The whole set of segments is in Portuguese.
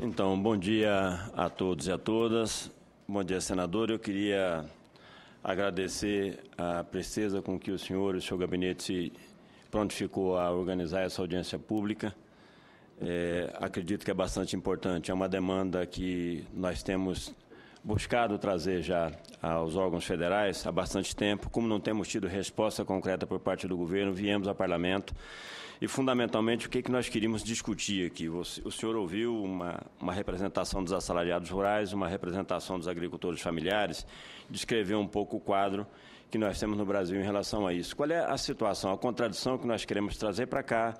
Então, bom dia a todos e a todas. Bom dia, senador. Eu queria agradecer a presteza com que o senhor e o seu gabinete se prontificou a organizar essa audiência pública. É, acredito que é bastante importante. É uma demanda que nós temos buscado trazer já aos órgãos federais há bastante tempo. Como não temos tido resposta concreta por parte do governo, viemos ao parlamento e, fundamentalmente, o que, é que nós queríamos discutir aqui. O senhor ouviu uma, uma representação dos assalariados rurais, uma representação dos agricultores familiares, descreveu um pouco o quadro que nós temos no Brasil em relação a isso. Qual é a situação, a contradição que nós queremos trazer para cá,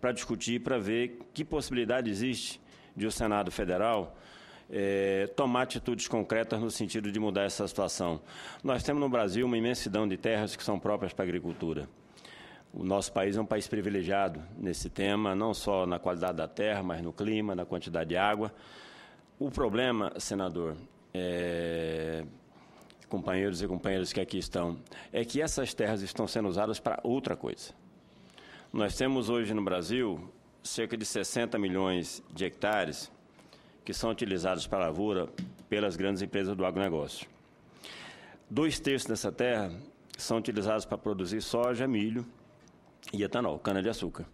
para discutir, para ver que possibilidade existe de o Senado Federal é, tomar atitudes concretas no sentido de mudar essa situação. Nós temos no Brasil uma imensidão de terras que são próprias para a agricultura. O nosso país é um país privilegiado nesse tema, não só na qualidade da terra, mas no clima, na quantidade de água. O problema, senador, é, companheiros e companheiras que aqui estão, é que essas terras estão sendo usadas para outra coisa. Nós temos hoje no Brasil cerca de 60 milhões de hectares que são utilizados para a lavoura pelas grandes empresas do agronegócio. Dois terços dessa terra são utilizados para produzir soja, milho e etanol, cana-de-açúcar.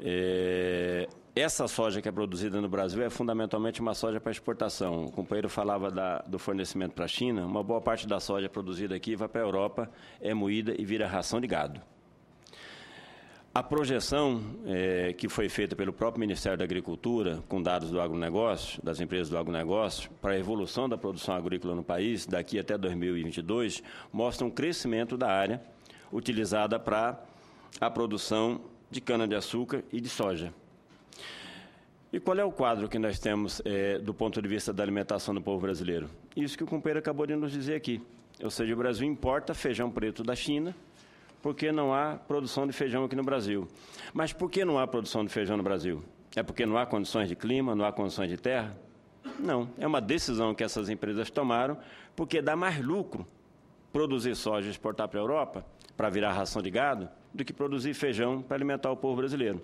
É, essa soja que é produzida no Brasil é fundamentalmente uma soja para exportação. O companheiro falava da, do fornecimento para a China. Uma boa parte da soja produzida aqui vai para a Europa, é moída e vira ração de gado. A projeção é, que foi feita pelo próprio Ministério da Agricultura, com dados do agronegócio, das empresas do agronegócio, para a evolução da produção agrícola no país, daqui até 2022, mostra um crescimento da área utilizada para a produção de cana-de-açúcar e de soja. E qual é o quadro que nós temos é, do ponto de vista da alimentação do povo brasileiro? Isso que o companheiro acabou de nos dizer aqui. Ou seja, o Brasil importa feijão preto da China, porque não há produção de feijão aqui no Brasil. Mas por que não há produção de feijão no Brasil? É porque não há condições de clima, não há condições de terra? Não, é uma decisão que essas empresas tomaram porque dá mais lucro produzir soja e exportar para a Europa para virar ração de gado do que produzir feijão para alimentar o povo brasileiro.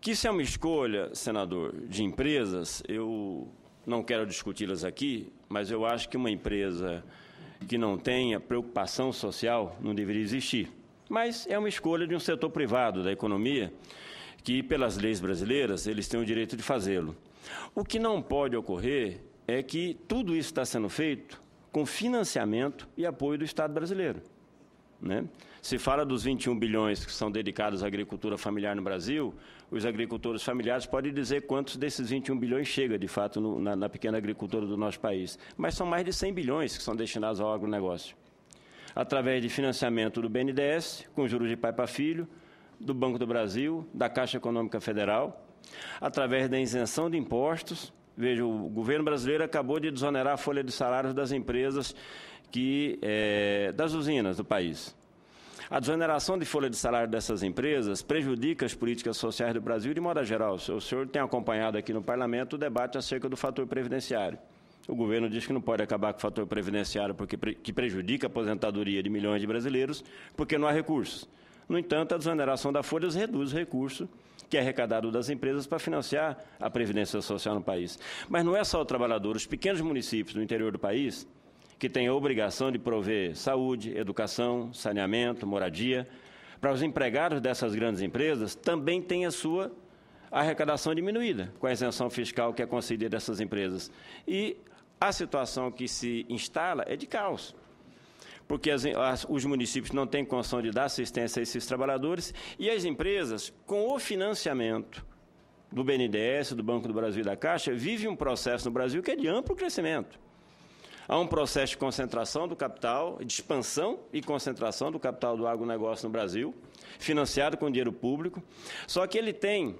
Que isso é uma escolha, senador, de empresas, eu não quero discuti-las aqui, mas eu acho que uma empresa que não tenha preocupação social não deveria existir. Mas é uma escolha de um setor privado da economia que, pelas leis brasileiras, eles têm o direito de fazê-lo. O que não pode ocorrer é que tudo isso está sendo feito com financiamento e apoio do Estado brasileiro. Né? Se fala dos 21 bilhões que são dedicados à agricultura familiar no Brasil, os agricultores familiares podem dizer quantos desses 21 bilhões chega, de fato, no, na, na pequena agricultura do nosso país. Mas são mais de 100 bilhões que são destinados ao agronegócio. Através de financiamento do BNDES, com juros de pai para filho, do Banco do Brasil, da Caixa Econômica Federal, através da isenção de impostos, Veja, o governo brasileiro acabou de desonerar a folha de salários das empresas que, é, das usinas do país. A desoneração de folha de salário dessas empresas prejudica as políticas sociais do Brasil de modo geral. O senhor tem acompanhado aqui no parlamento o debate acerca do fator previdenciário. O governo diz que não pode acabar com o fator previdenciário porque que prejudica a aposentadoria de milhões de brasileiros, porque não há recursos. No entanto, a desoneração da folha reduz o recurso que é arrecadado das empresas para financiar a previdência social no país. Mas não é só o trabalhador, os pequenos municípios do interior do país que têm a obrigação de prover saúde, educação, saneamento, moradia, para os empregados dessas grandes empresas também tem a sua arrecadação diminuída com a isenção fiscal que é concedida dessas empresas. E a situação que se instala é de caos porque as, as, os municípios não têm condição de dar assistência a esses trabalhadores, e as empresas, com o financiamento do BNDES, do Banco do Brasil e da Caixa, vivem um processo no Brasil que é de amplo crescimento. Há um processo de concentração do capital, de expansão e concentração do capital do agronegócio no Brasil, financiado com dinheiro público, só que ele tem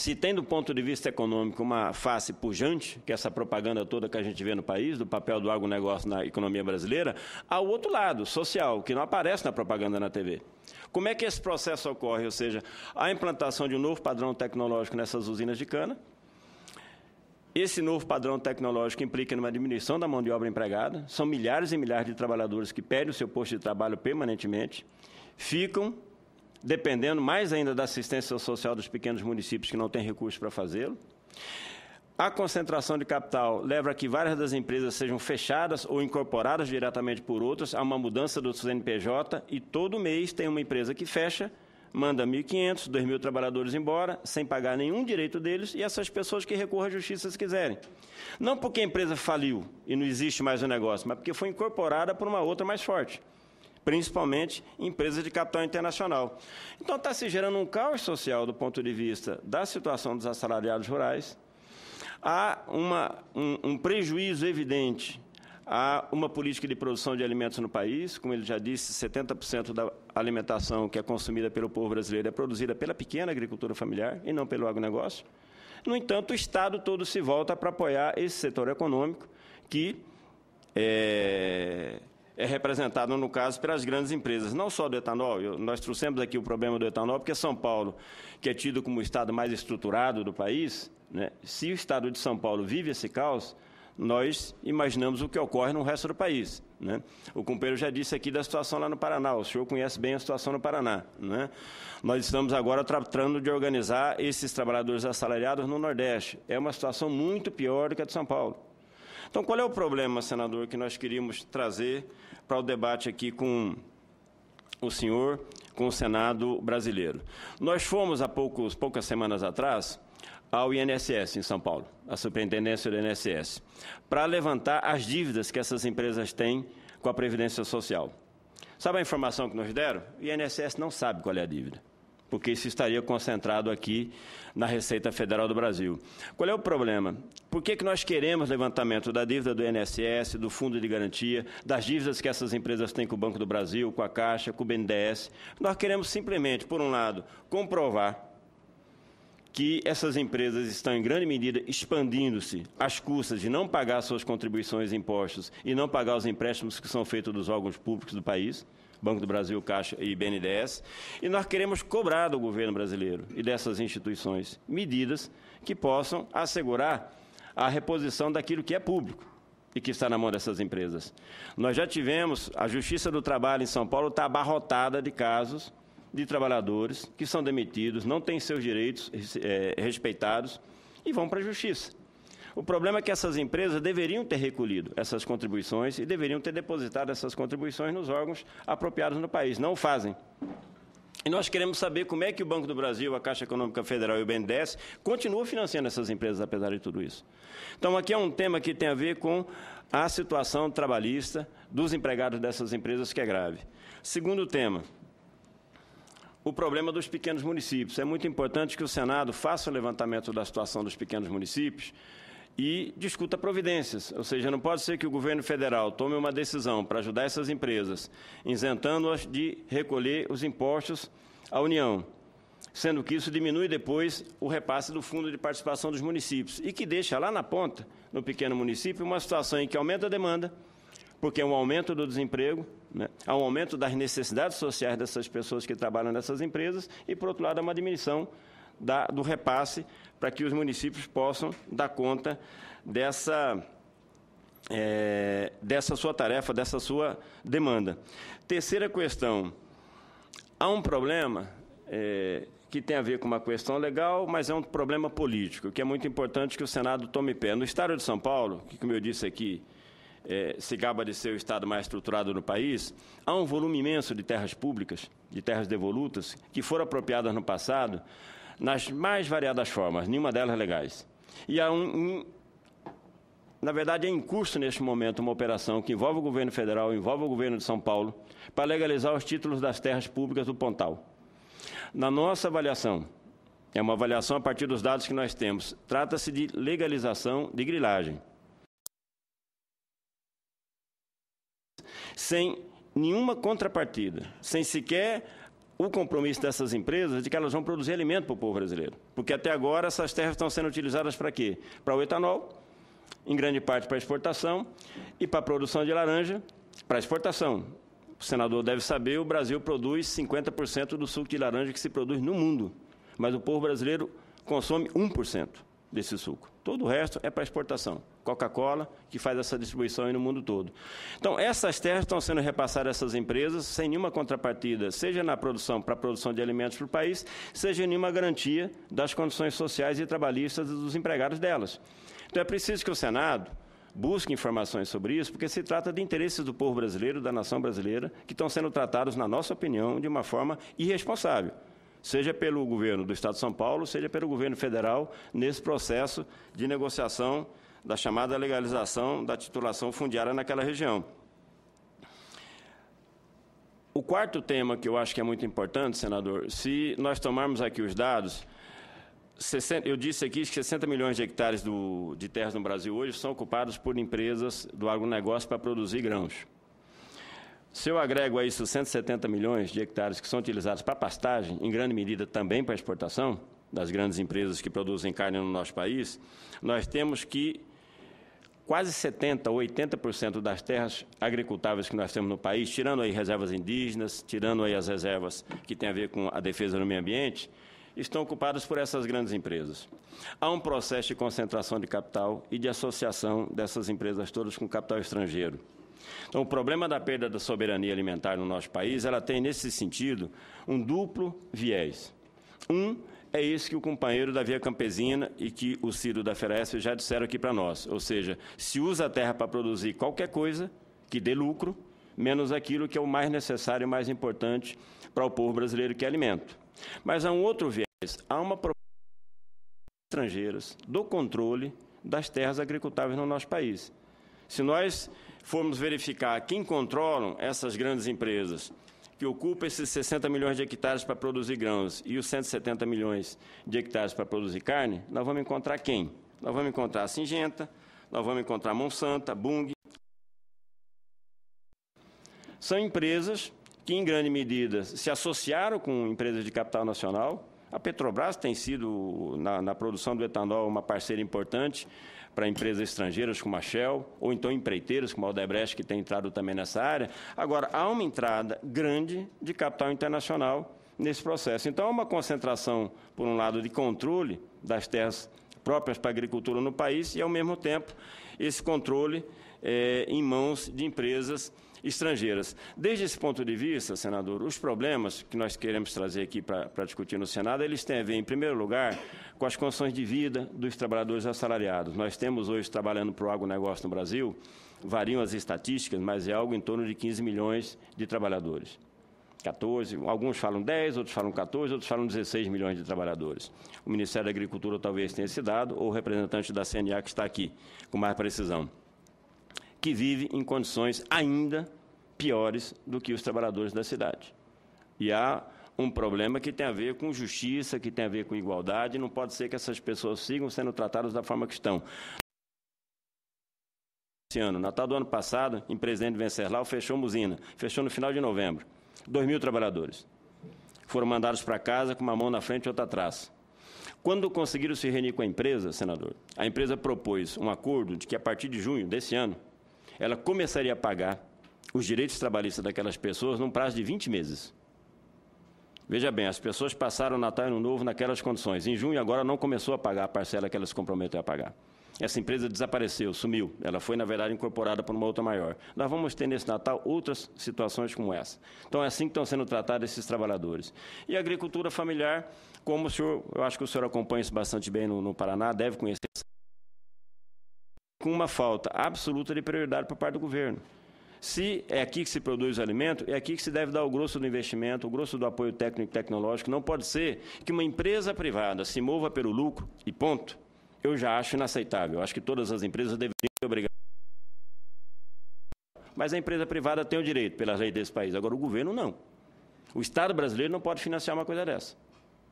se tem do ponto de vista econômico uma face pujante, que é essa propaganda toda que a gente vê no país, do papel do agronegócio na economia brasileira, há o outro lado, social, que não aparece na propaganda na TV. Como é que esse processo ocorre? Ou seja, a implantação de um novo padrão tecnológico nessas usinas de cana, esse novo padrão tecnológico implica numa diminuição da mão de obra empregada, são milhares e milhares de trabalhadores que perdem o seu posto de trabalho permanentemente, ficam dependendo mais ainda da assistência social dos pequenos municípios que não têm recursos para fazê-lo. A concentração de capital leva a que várias das empresas sejam fechadas ou incorporadas diretamente por outras Há uma mudança do CNPJ e todo mês tem uma empresa que fecha, manda 1.500, 2.000 trabalhadores embora, sem pagar nenhum direito deles e essas pessoas que recorram à justiça se quiserem. Não porque a empresa faliu e não existe mais o negócio, mas porque foi incorporada por uma outra mais forte principalmente empresas de capital internacional. Então está se gerando um caos social do ponto de vista da situação dos assalariados rurais, há uma, um, um prejuízo evidente Há uma política de produção de alimentos no país, como ele já disse, 70% da alimentação que é consumida pelo povo brasileiro é produzida pela pequena agricultura familiar e não pelo agronegócio. No entanto, o Estado todo se volta para apoiar esse setor econômico que é, é representado, no caso, pelas grandes empresas, não só do etanol. Eu, nós trouxemos aqui o problema do etanol, porque São Paulo, que é tido como o estado mais estruturado do país, né, se o estado de São Paulo vive esse caos, nós imaginamos o que ocorre no resto do país. Né? O companheiro já disse aqui da situação lá no Paraná, o senhor conhece bem a situação no Paraná. Né? Nós estamos agora tratando de organizar esses trabalhadores assalariados no Nordeste. É uma situação muito pior do que a de São Paulo. Então, qual é o problema, senador, que nós queríamos trazer para o debate aqui com o senhor, com o Senado brasileiro? Nós fomos há poucos, poucas semanas atrás ao INSS em São Paulo, à superintendência do INSS, para levantar as dívidas que essas empresas têm com a Previdência Social. Sabe a informação que nos deram? O INSS não sabe qual é a dívida porque isso estaria concentrado aqui na Receita Federal do Brasil. Qual é o problema? Por que, que nós queremos levantamento da dívida do INSS, do Fundo de Garantia, das dívidas que essas empresas têm com o Banco do Brasil, com a Caixa, com o BNDES? Nós queremos simplesmente, por um lado, comprovar que essas empresas estão, em grande medida, expandindo-se às custas de não pagar suas contribuições e impostos e não pagar os empréstimos que são feitos dos órgãos públicos do país Banco do Brasil, Caixa e BNDES, e nós queremos cobrar do governo brasileiro e dessas instituições medidas que possam assegurar a reposição daquilo que é público e que está na mão dessas empresas. Nós já tivemos, a Justiça do Trabalho em São Paulo está abarrotada de casos de trabalhadores que são demitidos, não têm seus direitos é, respeitados e vão para a Justiça. O problema é que essas empresas deveriam ter recolhido essas contribuições e deveriam ter depositado essas contribuições nos órgãos apropriados no país. Não o fazem. E nós queremos saber como é que o Banco do Brasil, a Caixa Econômica Federal e o BNDES continuam financiando essas empresas, apesar de tudo isso. Então, aqui é um tema que tem a ver com a situação trabalhista dos empregados dessas empresas, que é grave. Segundo tema, o problema dos pequenos municípios. É muito importante que o Senado faça o levantamento da situação dos pequenos municípios e discuta providências. Ou seja, não pode ser que o governo federal tome uma decisão para ajudar essas empresas, isentando-as de recolher os impostos à União, sendo que isso diminui depois o repasse do fundo de participação dos municípios e que deixa lá na ponta, no pequeno município, uma situação em que aumenta a demanda, porque há é um aumento do desemprego, né? há um aumento das necessidades sociais dessas pessoas que trabalham nessas empresas e, por outro lado, há uma diminuição da, do repasse para que os municípios possam dar conta dessa, é, dessa sua tarefa, dessa sua demanda. Terceira questão: há um problema é, que tem a ver com uma questão legal, mas é um problema político, que é muito importante que o Senado tome pé. No Estado de São Paulo, que, como eu disse aqui, é, se gaba de ser o Estado mais estruturado no país, há um volume imenso de terras públicas, de terras devolutas, que foram apropriadas no passado nas mais variadas formas, nenhuma delas é legais. E há um, um na verdade, é em curso neste momento uma operação que envolve o governo federal, envolve o governo de São Paulo, para legalizar os títulos das terras públicas do Pontal. Na nossa avaliação, é uma avaliação a partir dos dados que nós temos, trata-se de legalização de grilagem. Sem nenhuma contrapartida, sem sequer o compromisso dessas empresas de que elas vão produzir alimento para o povo brasileiro. Porque até agora essas terras estão sendo utilizadas para quê? Para o etanol, em grande parte para exportação, e para a produção de laranja, para exportação. O senador deve saber, o Brasil produz 50% do suco de laranja que se produz no mundo, mas o povo brasileiro consome 1% desse suco. Todo o resto é para exportação. Coca-Cola, que faz essa distribuição aí no mundo todo. Então, essas terras estão sendo repassadas a essas empresas sem nenhuma contrapartida, seja na produção, para a produção de alimentos para o país, seja nenhuma garantia das condições sociais e trabalhistas dos empregados delas. Então, é preciso que o Senado, busque informações sobre isso, porque se trata de interesses do povo brasileiro, da nação brasileira, que estão sendo tratados, na nossa opinião, de uma forma irresponsável seja pelo governo do Estado de São Paulo, seja pelo governo federal, nesse processo de negociação da chamada legalização da titulação fundiária naquela região. O quarto tema que eu acho que é muito importante, senador, se nós tomarmos aqui os dados, eu disse aqui que 60 milhões de hectares do, de terras no Brasil hoje são ocupados por empresas do agronegócio para produzir grãos. Se eu agrego a isso 170 milhões de hectares que são utilizados para pastagem, em grande medida também para exportação, das grandes empresas que produzem carne no nosso país, nós temos que quase 70% ou 80% das terras agricultáveis que nós temos no país, tirando aí reservas indígenas, tirando aí as reservas que têm a ver com a defesa do meio ambiente, estão ocupadas por essas grandes empresas. Há um processo de concentração de capital e de associação dessas empresas todas com capital estrangeiro. Então, o problema da perda da soberania alimentar no nosso país, ela tem, nesse sentido, um duplo viés. Um é isso que o companheiro da Via Campesina e que o Ciro da Feresp já disseram aqui para nós. Ou seja, se usa a terra para produzir qualquer coisa que dê lucro, menos aquilo que é o mais necessário e mais importante para o povo brasileiro, que é alimento. Mas há um outro viés, há uma proposta estrangeiras do controle das terras agricultáveis no nosso país. Se nós formos verificar quem controlam essas grandes empresas, que ocupam esses 60 milhões de hectares para produzir grãos e os 170 milhões de hectares para produzir carne, nós vamos encontrar quem? Nós vamos encontrar a Singenta, nós vamos encontrar a Monsanto, a Bung. São empresas que, em grande medida, se associaram com empresas de capital nacional. A Petrobras tem sido, na, na produção do etanol, uma parceira importante para empresas estrangeiras como a Shell, ou então empreiteiros como a Odebrecht, que tem entrado também nessa área. Agora, há uma entrada grande de capital internacional nesse processo. Então, há uma concentração, por um lado, de controle das terras próprias para a agricultura no país e, ao mesmo tempo, esse controle é, em mãos de empresas estrangeiras. Desde esse ponto de vista, senador, os problemas que nós queremos trazer aqui para discutir no Senado, eles têm a ver, em primeiro lugar, com as condições de vida dos trabalhadores assalariados. Nós temos hoje, trabalhando para o agronegócio no Brasil, variam as estatísticas, mas é algo em torno de 15 milhões de trabalhadores. 14, alguns falam 10, outros falam 14, outros falam 16 milhões de trabalhadores. O Ministério da Agricultura talvez tenha esse dado, ou o representante da CNA que está aqui, com mais precisão, que vive em condições ainda piores do que os trabalhadores da cidade. E há um problema que tem a ver com justiça, que tem a ver com igualdade. Não pode ser que essas pessoas sigam sendo tratadas da forma que estão. Esse ano, Natal do ano passado, em Presidente Venceslau, fechou Musina. Fechou no final de novembro. Dois mil trabalhadores. Foram mandados para casa com uma mão na frente e outra atrás. Quando conseguiram se reunir com a empresa, senador, a empresa propôs um acordo de que a partir de junho desse ano, ela começaria a pagar os direitos trabalhistas daquelas pessoas num prazo de 20 meses. Veja bem, as pessoas passaram o Natal e Ano Novo naquelas condições. Em junho agora não começou a pagar a parcela que elas se comprometeu a pagar. Essa empresa desapareceu, sumiu. Ela foi, na verdade, incorporada por uma outra maior. Nós vamos ter nesse Natal outras situações como essa. Então, é assim que estão sendo tratados esses trabalhadores. E a agricultura familiar, como o senhor, eu acho que o senhor acompanha isso bastante bem no, no Paraná, deve conhecer, com uma falta absoluta de prioridade por parte do governo. Se é aqui que se produz o alimento, é aqui que se deve dar o grosso do investimento, o grosso do apoio técnico e tecnológico. Não pode ser que uma empresa privada se mova pelo lucro e ponto. Eu já acho inaceitável. Acho que todas as empresas deveriam ser obrigadas mas a empresa privada tem o direito pela lei desse país. Agora, o governo não. O Estado brasileiro não pode financiar uma coisa dessa.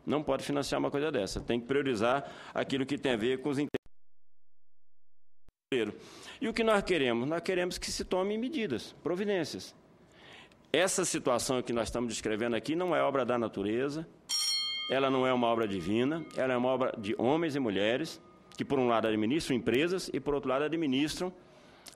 Não pode financiar uma coisa dessa. Tem que priorizar aquilo que tem a ver com os e o que nós queremos? Nós queremos que se tomem medidas, providências. Essa situação que nós estamos descrevendo aqui não é obra da natureza, ela não é uma obra divina, ela é uma obra de homens e mulheres que, por um lado, administram empresas e, por outro lado, administram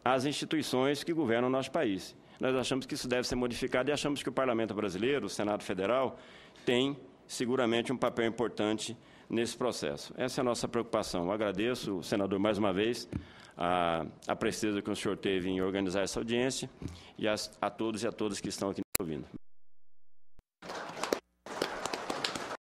as instituições que governam o nosso país. Nós achamos que isso deve ser modificado e achamos que o Parlamento Brasileiro, o Senado Federal, tem seguramente um papel importante nesse processo. Essa é a nossa preocupação. Eu agradeço, senador, mais uma vez, a, a presteza que o senhor teve em organizar essa audiência e a, a todos e a todas que estão aqui ouvindo.